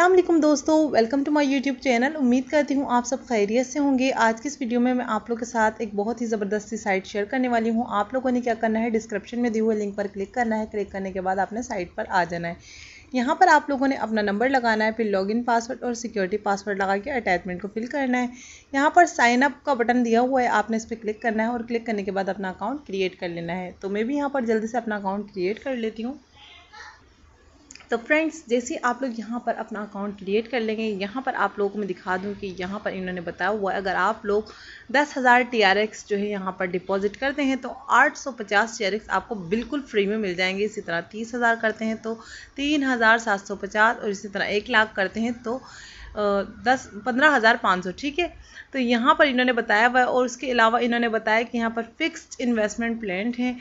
अस्सलाम वालेकुम दोस्तों welcome to my YouTube channel उम्मीद करती हूँ आप सब खैरियत से होंगे आज की इस वीडियो में मैं आप लोग के साथ एक बहुत ही ज़बरदस्ती साइट शेयर करने वाली हूँ आप लोगों ने क्या करना है डिस्क्रिप्शन में दिए हुए लिंक पर क्लिक करना है क्लिक करने के बाद आपने साइट पर आ जाना है यहाँ पर आप लोगों ने अपना नंबर लगाना है फिर लॉगिन पासवर्ड और सिक्योरिटी पासवर्ड लगा के अटैचमेंट को फिल करना है यहाँ पर साइन अप का बटन दिया हुआ है आपने इस पर क्लिक करना है और क्लिक करने के बाद अपना अकाउंट क्रिएट कर लेना है तो मैं भी यहाँ पर जल्दी से अपना अकाउंट क्रिएट कर लेती हूँ तो फ्रेंड्स जैसे आप लोग यहाँ पर अपना अकाउंट क्रिएट कर लेंगे यहाँ पर आप लोगों को मैं दिखा दूँ कि यहाँ पर इन्होंने बताया हुआ है अगर आप लोग दस हज़ार टी आर एक्स जो है यहाँ पर डिपॉजिट करते हैं तो आठ सौ पचास टी आर एक्स आपको बिल्कुल फ्री में मिल जाएंगे इसी तरह तीस हज़ार करते हैं तो तीन हज़ार सात सौ पचास और इसी तरह एक लाख करते हैं तो दस पंद्रह हज़ार पाँच सौ ठीक है तो यहाँ पर इन्होंने बताया हुआ है और उसके अलावा इन्होंने बताया कि यहाँ पर फिक्स्ड इन्वेस्टमेंट प्लान हैं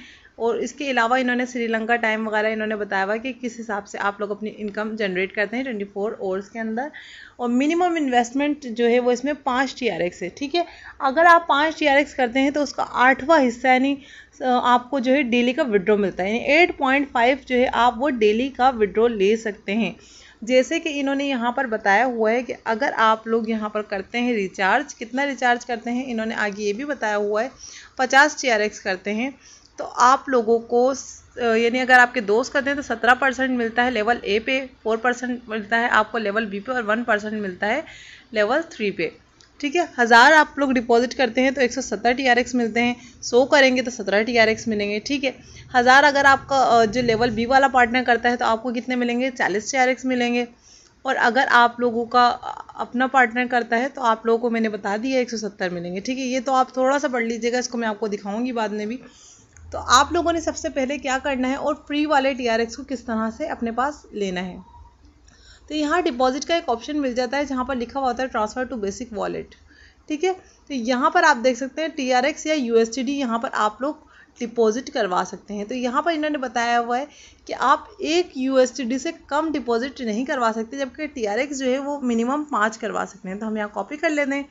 और इसके अलावा इन्होंने श्रीलंका टाइम वगैरह इन्होंने बताया हुआ कि किस हिसाब से आप लोग अपनी इनकम जनरेट करते हैं ट्वेंटी फोर आवर्स के अंदर और मिनिमम इन्वेस्टमेंट जो है वो इसमें पाँच टी आर एक्स है ठीक है अगर आप पाँच टी आर एक्स करते हैं तो उसका आठवां हिस्सा यानी आपको जो है डेली का विड्रॉ मिलता है यानी एट पॉइंट फाइव जो है आप वो डेली का विड्रॉ ले सकते हैं जैसे कि इन्होंने यहाँ पर बताया हुआ है कि अगर आप लोग यहाँ पर करते हैं रिचार्ज कितना रिचार्ज करते हैं इन्होंने आगे ये भी बताया हुआ है पचास टी करते हैं तो आप लोगों को यानी अगर आपके दोस्त करते हैं तो सत्रह परसेंट मिलता है लेवल ए पे फोर परसेंट मिलता है आपको लेवल बी पे और वन परसेंट मिलता है लेवल थ्री पे ठीक है हज़ार आप लोग डिपॉजिट करते हैं तो एक सौ सत्तर टी आर एक्स मिलते हैं सो करेंगे तो सत्रह टी आर एक्स मिलेंगे ठीक है हज़ार अगर आपका जो लेवल बी वाला पार्टनर करता है तो आपको कितने मिलेंगे चालीस टी आर एक्स मिलेंगे और अगर आप लोगों का अपना पार्टनर करता है तो आप लोगों को मैंने बता दिया एक सौ सत्तर मिलेंगे ठीक है ये तो आप थोड़ा सा पढ़ लीजिएगा इसको मैं आपको दिखाऊंगी बाद में भी तो आप लोगों ने सबसे पहले क्या करना है और फ्री वाले टी को किस तरह से अपने पास लेना है तो यहाँ डिपॉजिट का एक ऑप्शन मिल जाता है जहाँ पर लिखा हुआ होता है ट्रांसफ़र टू बेसिक वॉलेट ठीक है तो यहाँ पर आप देख सकते हैं टी आर एक्स या यू एस टी डी यहाँ पर आप लोग डिपॉजिट करवा सकते हैं तो यहाँ पर इन्होंने बताया हुआ है कि आप एक यू से कम डिपॉजिट नहीं करवा सकते जबकि टी जो है वो मिनिमम पाँच करवा सकते हैं तो हम यहाँ कॉपी कर लेते हैं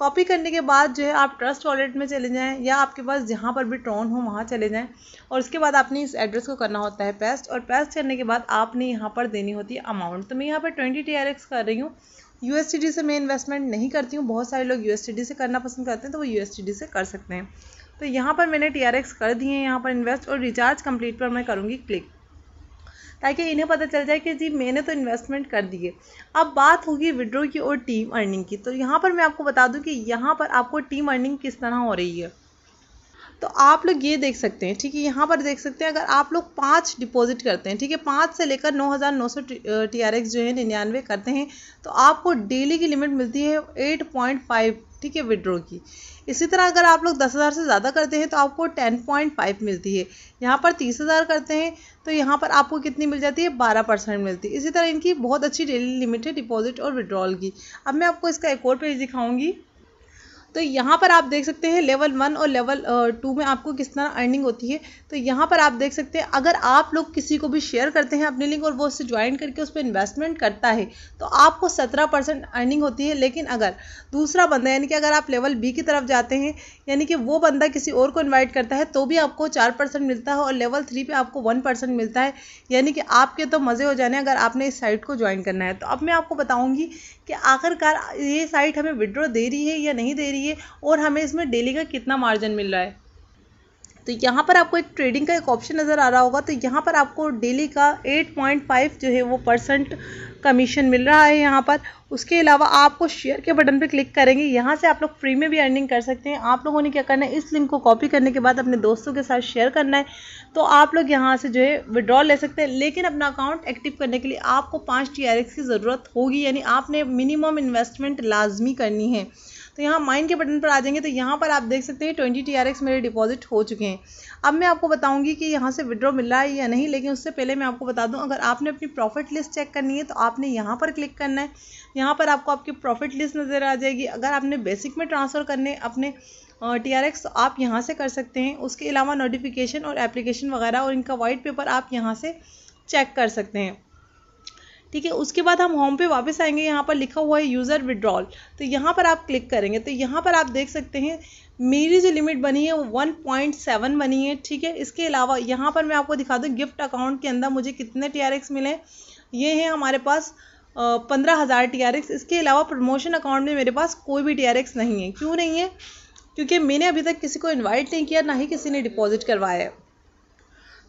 कॉपी करने के बाद जो है आप ट्रस्ट वॉलेट में चले जाएँ या आपके पास जहाँ पर भी ट्रोन हो वहाँ चले जाएँ और उसके बाद आपने इस एड्रेस को करना होता है पेस्ट और पेस्ट करने के बाद आपने यहाँ पर देनी होती है अमाउंट तो मैं यहाँ पर ट्वेंटी टी कर रही हूँ यू से मैं इन्वेस्टमेंट नहीं करती हूँ बहुत सारे लोग यू से करना पसंद करते हैं तो वो यू से कर सकते हैं तो यहाँ पर मैंने टी कर दिए हैं यहाँ पर इन्वेस्ट और रिचार्ज कम्प्लीट पर मैं करूँगी क्लिक ताकि इन्हें पता चल जाए कि जी मैंने तो इन्वेस्टमेंट कर दी है अब बात होगी विड्रो की और टीम अर्निंग की तो यहाँ पर मैं आपको बता दूँ कि यहाँ पर आपको टीम अर्निंग किस तरह हो रही है तो आप लोग ये देख सकते हैं ठीक है यहाँ पर देख सकते हैं अगर आप लोग पाँच डिपॉजिट करते हैं ठीक है पाँच से लेकर नौ हज़ार नौ सौ टी आर एक्स जो है निन्यानवे करते हैं तो आपको डेली की लिमिट मिलती है एट पॉइंट फाइव ठीक है विड्रो की इसी तरह अगर आप लोग दस हज़ार से ज़्यादा करते हैं तो आपको टेन पॉइंट फाइव मिलती है यहाँ पर तीस हज़ार करते हैं तो यहाँ पर आपको कितनी मिल जाती है बारह परसेंट मिलती है इसी तरह इनकी बहुत अच्छी डेली लिमिट है डिपॉजिट और विड्रॉल की अब मैं आपको इसका एक और पेज दिखाऊंगी तो यहाँ पर आप देख सकते हैं लेवल वन और लेवल टू uh, में आपको किस तरह अर्निंग होती है तो यहाँ पर आप देख सकते हैं अगर आप लोग किसी को भी शेयर करते हैं अपनी लिंक और वो उससे ज्वाइन करके उस पर इन्वेस्टमेंट करता है तो आपको सत्रह परसेंट अर्निंग होती है लेकिन अगर दूसरा बंदा यानी कि अगर आप लेवल बी की तरफ जाते हैं यानी कि वो बंदा किसी और को इन्वाइट करता है तो भी आपको चार परसेंट मिलता है और लेवल थ्री पर आपको वन परसेंट मिलता है यानी कि आपके तो मज़े हो जाने अगर आपने इस साइट को ज्वाइन करना है तो अब मैं आपको बताऊँगी कि आखिरकार ये साइट हमें विड्रॉ दे रही है या नहीं दे रही चाहिए और हमें इसमें डेली का कितना मार्जिन मिल रहा है तो यहाँ पर आपको एक ट्रेडिंग का एक ऑप्शन नज़र आ रहा होगा तो यहाँ पर आपको डेली का 8.5 जो है वो परसेंट कमीशन मिल रहा है यहाँ पर उसके अलावा आपको शेयर के बटन पर क्लिक करेंगे यहाँ से आप लोग फ्री में भी अर्निंग कर सकते हैं आप लोगों ने क्या करना है इस लिंक को कॉपी करने के बाद अपने दोस्तों के साथ शेयर करना है तो आप लोग यहाँ से जो है विड्रॉल ले सकते हैं लेकिन अपना अकाउंट एक्टिव करने के लिए आपको पाँच टी की ज़रूरत होगी यानी आपने मिनिमम इन्वेस्टमेंट लाजमी करनी है तो यहाँ माइन के बटन पर आ जाएंगे तो यहाँ पर आप देख सकते हैं ट्वेंटी टी मेरे डिपॉजिट हो चुके हैं अब मैं आपको बताऊँगी कि यहाँ से विड्रॉ मिल रहा है या नहीं लेकिन उससे पहले मैं आपको बता दूँ अगर आपने अपनी प्रॉफिट लिस्ट चेक करनी है तो आपने यहाँ पर क्लिक करना है यहाँ पर आपको आपकी प्रॉफिट लिस्ट नज़र आ जाएगी अगर आपने बेसिक में ट्रांसफ़र करने अपने टी आर एक्स आप यहाँ से कर सकते हैं उसके अलावा नोटिफिकेशन और एप्लीकेशन वगैरह और इनका वाइट पेपर आप यहाँ से चेक कर सकते हैं ठीक है उसके बाद हम होम पे वापस आएंगे यहाँ पर लिखा हुआ है यूज़र विड्रॉल तो यहाँ पर आप क्लिक करेंगे तो यहाँ पर आप देख सकते हैं मेरी जो लिमिट बनी है वो 1.7 बनी है ठीक है इसके अलावा यहाँ पर मैं आपको दिखा दूँ गिफ्ट अकाउंट के अंदर मुझे कितने टी मिले ये हैं हमारे पास पंद्रह हज़ार टी इसके अलावा प्रमोशन अकाउंट में मेरे पास कोई भी टी नहीं है क्यों नहीं है क्योंकि मैंने अभी तक किसी को इन्वाइट नहीं किया ना ही किसी ने डिपॉजिट करवाया है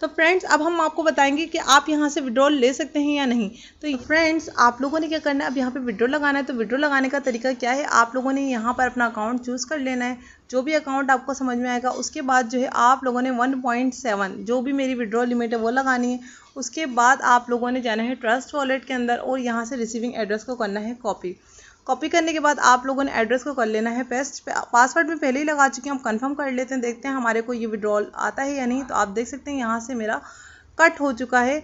तो फ्रेंड्स अब हम आपको बताएंगे कि आप यहाँ से विड्रॉल ले सकते हैं या नहीं तो फ्रेंड्स आप लोगों ने क्या करना है अब यहाँ पे विड्रॉल लगाना है तो विड्रॉल लगाने का तरीका क्या है आप लोगों ने यहाँ पर अपना अकाउंट चूज़ कर लेना है जो भी अकाउंट आपको समझ में आएगा उसके बाद जो है आप लोगों ने वन जो भी मेरी विड्रॉल लिमिट है वो लगानी है उसके बाद आप लोगों ने जाना है ट्रस्ट वॉलेट के अंदर और यहाँ से रिसीविंग एड्रेस को करना है कॉपी कॉपी करने के बाद आप लोगों ने एड्रेस को कर लेना है पेस्ट पासवर्ड में पहले ही लगा चुके हैं हम कंफर्म कर लेते हैं देखते हैं हमारे को ये विड्रॉल आता है या नहीं तो आप देख सकते हैं यहाँ से मेरा कट हो चुका है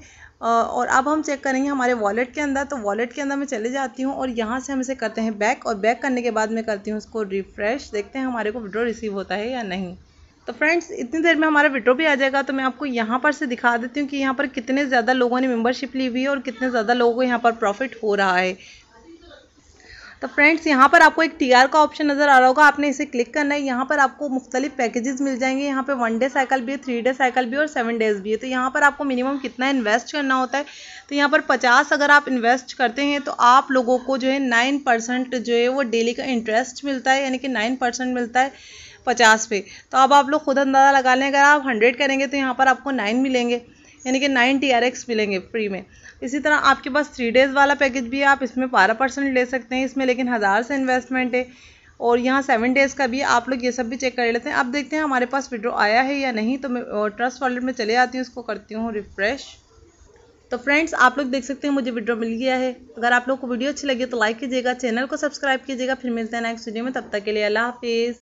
और अब हम चेक करेंगे हमारे वॉलेट के अंदर तो वॉलेट के अंदर मैं चले जाती हूँ और यहाँ से हम इसे करते हैं बैक और बैक करने के बाद मैं करती हूँ उसको रिफ़्रेश देखते हैं हमारे को विड्रॉ रिसीव होता है या नहीं तो फ्रेंड्स इतनी देर में हमारा विड्रो भी आ जाएगा तो मैं आपको यहाँ पर से दिखा देती हूँ कि यहाँ पर कितने ज़्यादा लोगों ने मेंबरशिप ली हुई है और कितने ज़्यादा लोगों को यहाँ पर प्रॉफिट हो रहा है तो फ्रेंड्स यहाँ पर आपको एक टी का ऑप्शन नज़र आ रहा होगा आपने इसे क्लिक करना है यहाँ पर आपको मुख्तलिफ पैकेजेस मिल जाएंगे यहाँ पर वन डे साइकिल भी है थ्री डे साइकिल भी और सेवन डेज़ भी है तो यहाँ पर आपको मिनिमम कितना इन्वेस्ट करना होता है तो यहाँ पर पचास अगर आप इन्वेस्ट करते हैं तो आप लोगों को जो है नाइन परसेंट जो है वो डेली का इंटरेस्ट मिलता है यानी कि नाइन परसेंट मिलता है पचास पे तो अब आप लोग खुद अंदाज़ा लगा लें अगर आप हंड्रेड करेंगे तो यहाँ पर आपको नाइन मिलेंगे यानी कि नाइन टी आर एक्स मिलेंगे फ्री में इसी तरह आपके पास थ्री डेज़ वाला पैकेज भी है आप इसमें बारह परसेंट ले सकते हैं इसमें लेकिन हज़ार से इन्वेस्टमेंट है और यहाँ सेवन डेज़ का भी आप लोग ये सब भी चेक कर लेते हैं आप देखते हैं हमारे पास विड्रो आया है या नहीं तो मैं ट्रस्ट वॉलेट में चले आती हूँ उसको करती हूँ रिफ़्रेश तो फ्रेंड्स आप लोग देख सकते हैं मुझे विड्रो मिल गया है अगर आप लोग को वीडियो अच्छी लगी तो लाइक कीजिएगा चैनल को सब्सक्राइब कीजिएगा फिर मिलते हैं नेक्स्ट वीडियो में तब तक के लिए अल्लाह हाफिज़